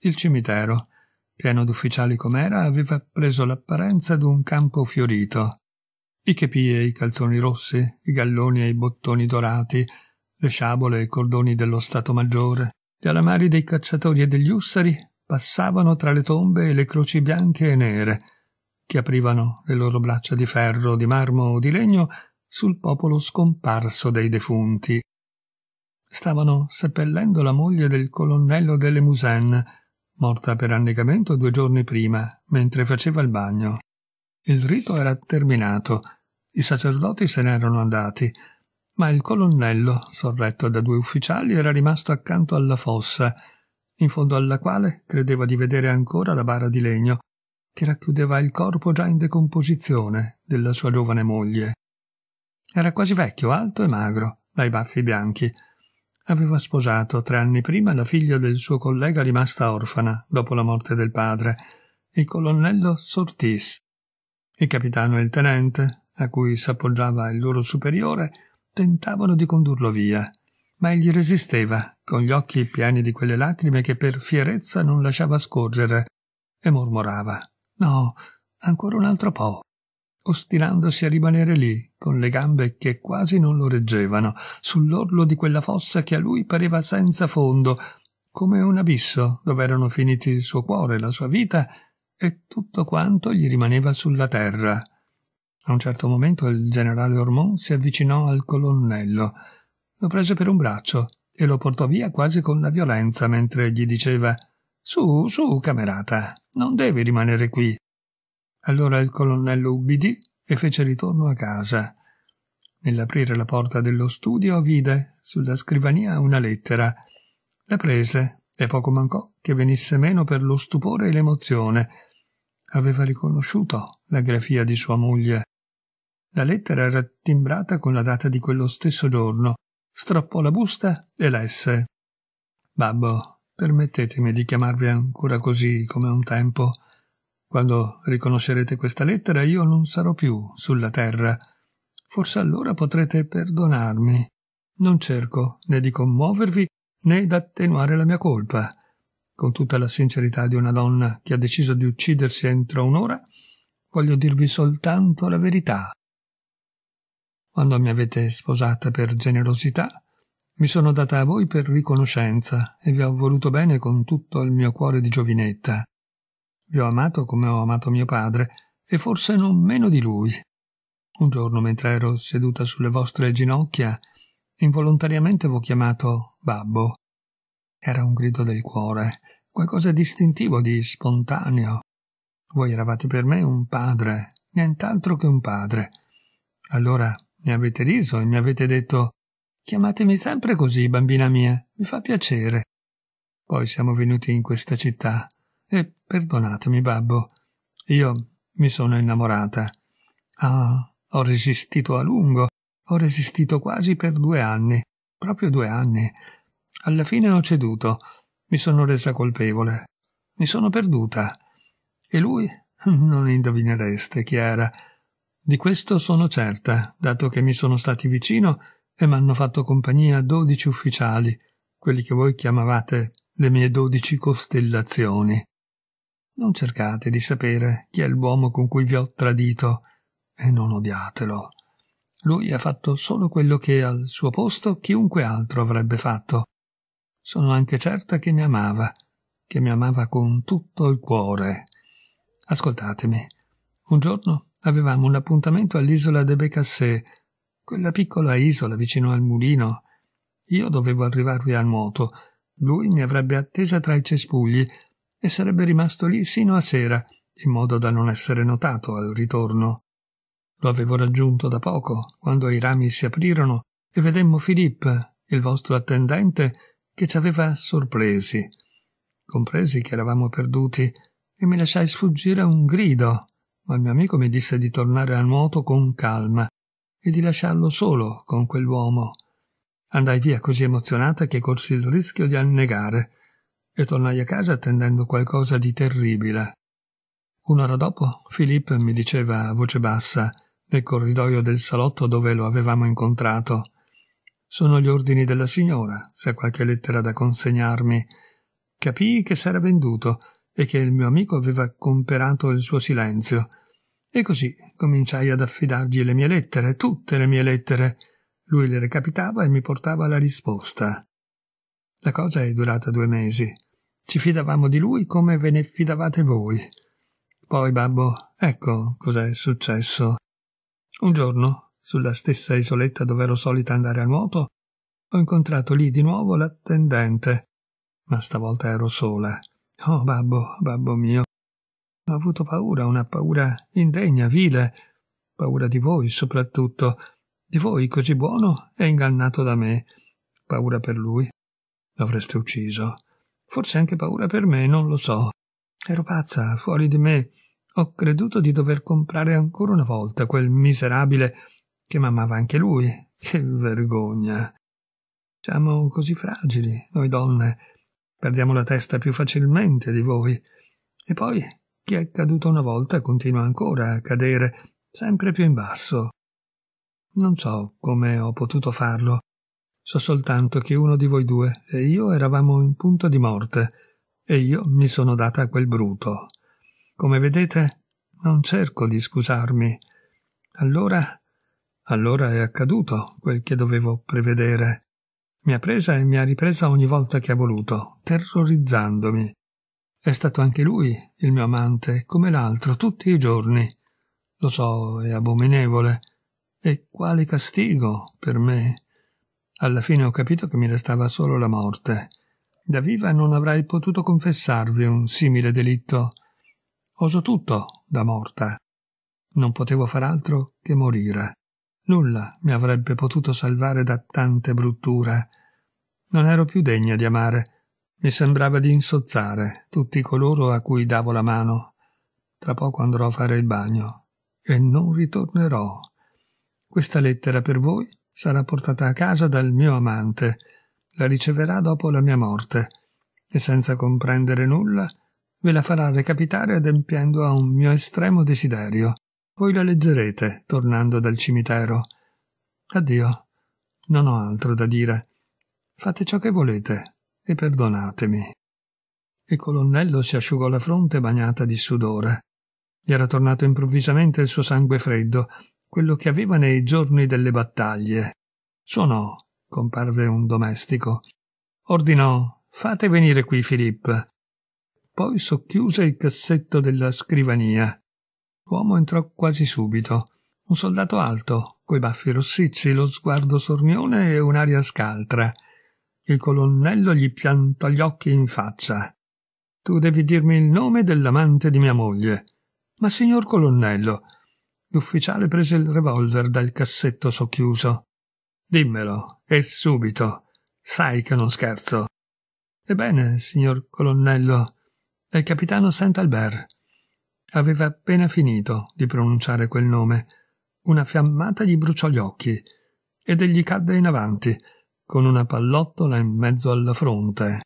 Il cimitero, pieno d'ufficiali com'era, aveva preso l'apparenza d'un campo fiorito. I chepì e i calzoni rossi, i galloni e i bottoni dorati, le sciabole e i cordoni dello Stato Maggiore, gli alamari dei cacciatori e degli ussari passavano tra le tombe e le croci bianche e nere, che aprivano le loro braccia di ferro, di marmo o di legno sul popolo scomparso dei defunti. Stavano seppellendo la moglie del colonnello delle Musen, morta per annegamento due giorni prima, mentre faceva il bagno. Il rito era terminato, i sacerdoti se n'erano andati, ma il colonnello, sorretto da due ufficiali, era rimasto accanto alla fossa, in fondo alla quale credeva di vedere ancora la bara di legno che racchiudeva il corpo già in decomposizione della sua giovane moglie. Era quasi vecchio, alto e magro, dai baffi bianchi, aveva sposato tre anni prima la figlia del suo collega rimasta orfana dopo la morte del padre, il colonnello Sortis. Il capitano e il tenente, a cui s'appoggiava il loro superiore, tentavano di condurlo via, ma egli resisteva, con gli occhi pieni di quelle lacrime che per fierezza non lasciava scorgere, e mormorava No, ancora un altro po' ostinandosi a rimanere lì, con le gambe che quasi non lo reggevano, sull'orlo di quella fossa che a lui pareva senza fondo, come un abisso dove erano finiti il suo cuore, la sua vita e tutto quanto gli rimaneva sulla terra. A un certo momento il generale Ormond si avvicinò al colonnello, lo prese per un braccio e lo portò via quasi con la violenza mentre gli diceva Su, su, camerata, non devi rimanere qui, allora il colonnello ubbidì e fece ritorno a casa. Nell'aprire la porta dello studio vide sulla scrivania una lettera. La prese e poco mancò che venisse meno per lo stupore e l'emozione. Aveva riconosciuto la grafia di sua moglie. La lettera era timbrata con la data di quello stesso giorno. Strappò la busta e lesse. Babbo, permettetemi di chiamarvi ancora così come un tempo. Quando riconoscerete questa lettera io non sarò più sulla terra. Forse allora potrete perdonarmi. Non cerco né di commuovervi né d'attenuare la mia colpa. Con tutta la sincerità di una donna che ha deciso di uccidersi entro un'ora, voglio dirvi soltanto la verità. Quando mi avete sposata per generosità, mi sono data a voi per riconoscenza e vi ho voluto bene con tutto il mio cuore di giovinetta. Vi ho amato come ho amato mio padre, e forse non meno di lui. Un giorno, mentre ero seduta sulle vostre ginocchia, involontariamente v'ho chiamato babbo. Era un grido del cuore, qualcosa di istintivo, di spontaneo. Voi eravate per me un padre, nient'altro che un padre. Allora mi avete riso e mi avete detto Chiamatemi sempre così, bambina mia, mi fa piacere. Poi siamo venuti in questa città e perdonatemi, babbo, io mi sono innamorata. Ah, ho resistito a lungo, ho resistito quasi per due anni, proprio due anni. Alla fine ho ceduto, mi sono resa colpevole, mi sono perduta. E lui? Non indovinereste, chi era. Di questo sono certa, dato che mi sono stati vicino e m'hanno fatto compagnia dodici ufficiali, quelli che voi chiamavate le mie dodici costellazioni. Non cercate di sapere chi è l'uomo con cui vi ho tradito e non odiatelo. Lui ha fatto solo quello che al suo posto chiunque altro avrebbe fatto. Sono anche certa che mi amava, che mi amava con tutto il cuore. Ascoltatemi. Un giorno avevamo un appuntamento all'isola de Becassé, quella piccola isola vicino al mulino. Io dovevo arrivarvi a nuoto. Lui mi avrebbe attesa tra i cespugli e sarebbe rimasto lì sino a sera, in modo da non essere notato al ritorno. Lo avevo raggiunto da poco, quando i rami si aprirono e vedemmo Filippo, il vostro attendente, che ci aveva sorpresi. Compresi che eravamo perduti e mi lasciai sfuggire un grido, ma il mio amico mi disse di tornare a nuoto con calma e di lasciarlo solo con quell'uomo. Andai via così emozionata che corsi il rischio di annegare e tornai a casa attendendo qualcosa di terribile. Un'ora dopo, Philippe mi diceva a voce bassa, nel corridoio del salotto dove lo avevamo incontrato. Sono gli ordini della signora, se ha qualche lettera da consegnarmi. Capii che s'era venduto e che il mio amico aveva comperato il suo silenzio. E così cominciai ad affidargli le mie lettere, tutte le mie lettere. Lui le recapitava e mi portava la risposta. La cosa è durata due mesi. Ci fidavamo di lui come ve ne fidavate voi. Poi, babbo, ecco cos'è successo. Un giorno, sulla stessa isoletta dove ero solita andare a nuoto, ho incontrato lì di nuovo l'attendente, ma stavolta ero sola. Oh, babbo, babbo mio. Ho avuto paura, una paura indegna, vile, paura di voi soprattutto, di voi così buono e ingannato da me, paura per lui. L'avreste ucciso forse anche paura per me, non lo so. Ero pazza, fuori di me. Ho creduto di dover comprare ancora una volta quel miserabile che m'amava anche lui. Che vergogna. Siamo così fragili, noi donne. Perdiamo la testa più facilmente di voi. E poi chi è caduto una volta continua ancora a cadere, sempre più in basso. Non so come ho potuto farlo. So soltanto che uno di voi due e io eravamo in punto di morte e io mi sono data a quel bruto. Come vedete, non cerco di scusarmi. Allora, allora è accaduto quel che dovevo prevedere. Mi ha presa e mi ha ripresa ogni volta che ha voluto, terrorizzandomi. È stato anche lui, il mio amante, come l'altro, tutti i giorni. Lo so, è abominevole. E quale castigo per me? Alla fine ho capito che mi restava solo la morte. Da viva non avrei potuto confessarvi un simile delitto. Oso tutto da morta. Non potevo far altro che morire. Nulla mi avrebbe potuto salvare da tante brutture. Non ero più degna di amare. Mi sembrava di insozzare tutti coloro a cui davo la mano. Tra poco andrò a fare il bagno e non ritornerò. Questa lettera per voi sarà portata a casa dal mio amante, la riceverà dopo la mia morte, e senza comprendere nulla ve la farà recapitare adempiendo a un mio estremo desiderio. Voi la leggerete tornando dal cimitero. Addio. Non ho altro da dire. Fate ciò che volete e perdonatemi. Il colonnello si asciugò la fronte bagnata di sudore. Gli era tornato improvvisamente il suo sangue freddo quello che aveva nei giorni delle battaglie. Suonò, comparve un domestico. Ordinò Fate venire qui, Filippo. Poi socchiuse il cassetto della scrivania. L'uomo entrò quasi subito. Un soldato alto, coi baffi rossicci, lo sguardo sornione e un'aria scaltra. Il colonnello gli piantò gli occhi in faccia. Tu devi dirmi il nome dell'amante di mia moglie. Ma signor colonnello, L'ufficiale prese il revolver dal cassetto socchiuso. Dimmelo, e subito. Sai che non scherzo. Ebbene, signor colonnello, è il capitano Saint-Albert. Aveva appena finito di pronunciare quel nome. Una fiammata gli bruciò gli occhi ed egli cadde in avanti, con una pallottola in mezzo alla fronte.